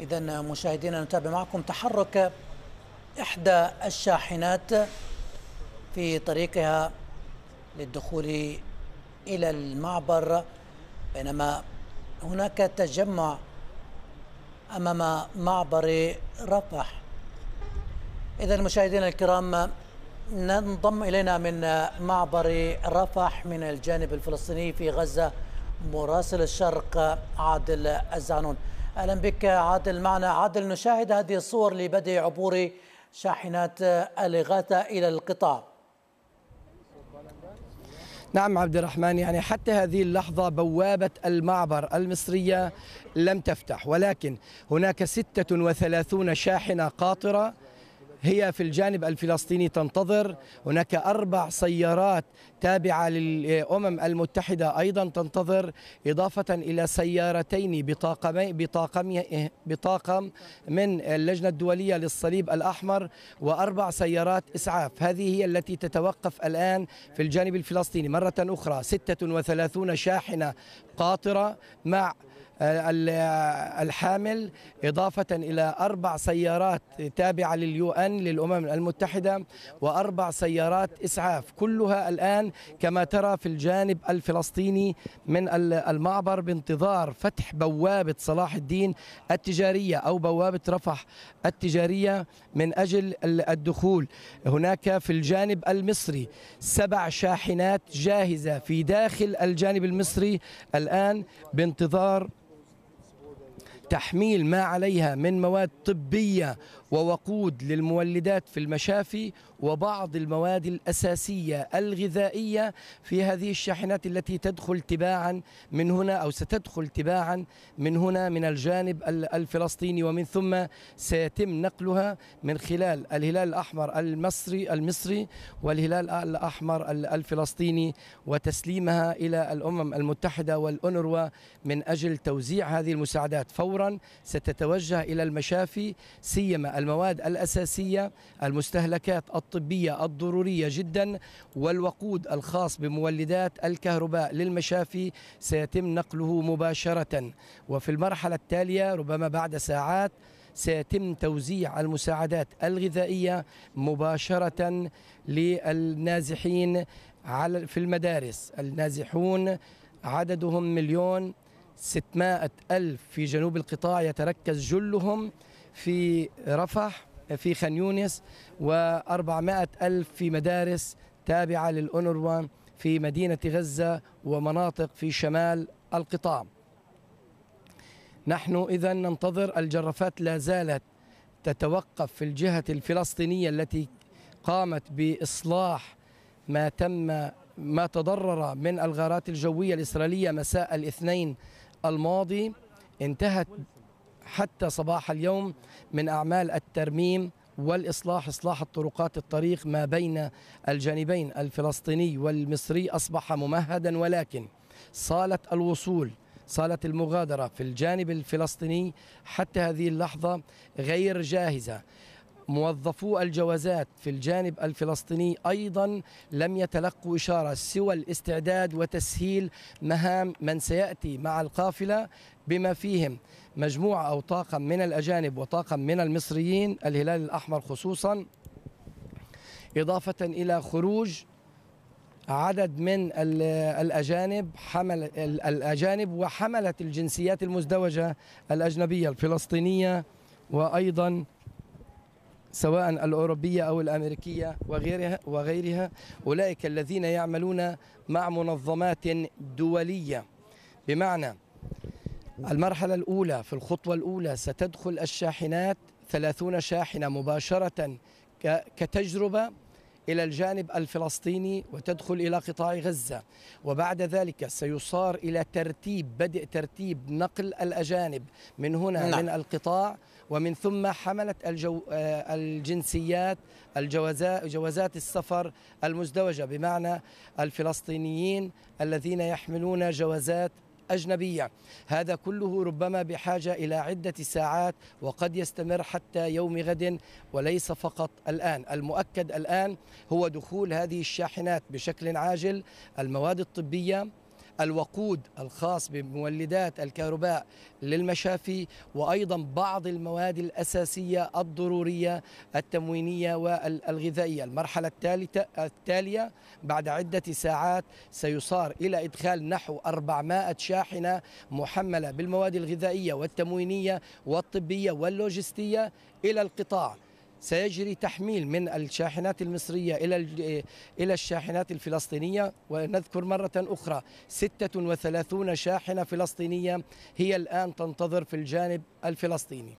إذا مشاهدينا نتابع معكم تحرك إحدى الشاحنات في طريقها للدخول إلى المعبر بينما هناك تجمع أمام معبر رفح إذا مشاهدينا الكرام ننضم إلينا من معبر رفح من الجانب الفلسطيني في غزة مراسل الشرق عادل الزعنون اهلا بك عادل معنا عادل نشاهد هذه الصور لبدء عبور شاحنات الاغاثه الى القطاع نعم عبد الرحمن يعني حتى هذه اللحظة بوابة المعبر المصرية لم تفتح ولكن هناك 36 شاحنة قاطرة هي في الجانب الفلسطيني تنتظر هناك أربع سيارات تابعة للأمم المتحدة أيضا تنتظر إضافة إلى سيارتين بطاقم, بطاقم, بطاقم من اللجنة الدولية للصليب الأحمر وأربع سيارات إسعاف هذه هي التي تتوقف الآن في الجانب الفلسطيني مرة أخرى 36 شاحنة قاطرة مع آه، آه، الحامل إضافة إلى أربع سيارات تابعة لليو أن للأمم المتحدة وأربع سيارات إسعاف كلها الآن كما ترى في الجانب الفلسطيني من المعبر بانتظار فتح بوابة صلاح الدين التجارية أو بوابة رفح التجارية من أجل الدخول هناك في الجانب المصري سبع شاحنات جاهزة في داخل الجانب المصري الآن بانتظار تحميل ما عليها من مواد طبية ووقود للمولدات في المشافي وبعض المواد الأساسية الغذائية في هذه الشاحنات التي تدخل تباعا من هنا أو ستدخل تباعا من هنا من الجانب الفلسطيني ومن ثم سيتم نقلها من خلال الهلال الأحمر المصري المصري والهلال الأحمر الفلسطيني وتسليمها إلى الأمم المتحدة والانروا من أجل توزيع هذه المساعدات فورا فورا ستتوجه إلى المشافي سيما المواد الأساسية المستهلكات الطبية الضرورية جدا والوقود الخاص بمولدات الكهرباء للمشافي سيتم نقله مباشرة وفي المرحلة التالية ربما بعد ساعات سيتم توزيع المساعدات الغذائية مباشرة للنازحين في المدارس النازحون عددهم مليون 600 ألف في جنوب القطاع يتركز جلهم في رفح في خان يونس و400 ألف في مدارس تابعة للأونروا في مدينة غزة ومناطق في شمال القطاع نحن إذا ننتظر الجرافات لا زالت تتوقف في الجهة الفلسطينية التي قامت بإصلاح ما تم ما تضرر من الغارات الجوية الإسرائيلية مساء الاثنين الماضي انتهت حتى صباح اليوم من أعمال الترميم والإصلاح إصلاح الطرقات الطريق ما بين الجانبين الفلسطيني والمصري أصبح ممهدا ولكن صالة الوصول صالة المغادرة في الجانب الفلسطيني حتى هذه اللحظة غير جاهزة موظفو الجوازات في الجانب الفلسطيني أيضا لم يتلقوا إشارة سوى الاستعداد وتسهيل مهام من سيأتي مع القافلة بما فيهم مجموعة أو طاقم من الأجانب وطاقم من المصريين الهلال الأحمر خصوصا إضافة إلى خروج عدد من الأجانب حمل الأجانب وحملة الجنسيات المزدوجة الأجنبية الفلسطينية وأيضا سواء الأوروبية أو الأمريكية وغيرها, وغيرها أولئك الذين يعملون مع منظمات دولية بمعنى المرحلة الأولى في الخطوة الأولى ستدخل الشاحنات 30 شاحنة مباشرة كتجربة إلى الجانب الفلسطيني وتدخل إلى قطاع غزة وبعد ذلك سيصار إلى ترتيب بدء ترتيب نقل الأجانب من هنا نعم. من القطاع ومن ثم حملة الجو آه، الجنسيات الجوازات جوازات السفر المزدوجة بمعنى الفلسطينيين الذين يحملون جوازات أجنبية هذا كله ربما بحاجة إلى عدة ساعات وقد يستمر حتى يوم غد وليس فقط الآن المؤكد الآن هو دخول هذه الشاحنات بشكل عاجل المواد الطبية الوقود الخاص بمولدات الكهرباء للمشافي وأيضا بعض المواد الأساسية الضرورية التموينية والغذائية المرحلة الثالثه التالية بعد عدة ساعات سيصار إلى إدخال نحو 400 شاحنة محملة بالمواد الغذائية والتموينية والطبية واللوجستية إلى القطاع سيجري تحميل من الشاحنات المصرية إلى إلى الشاحنات الفلسطينية ونذكر مرة أخرى 36 شاحنة فلسطينية هي الآن تنتظر في الجانب الفلسطيني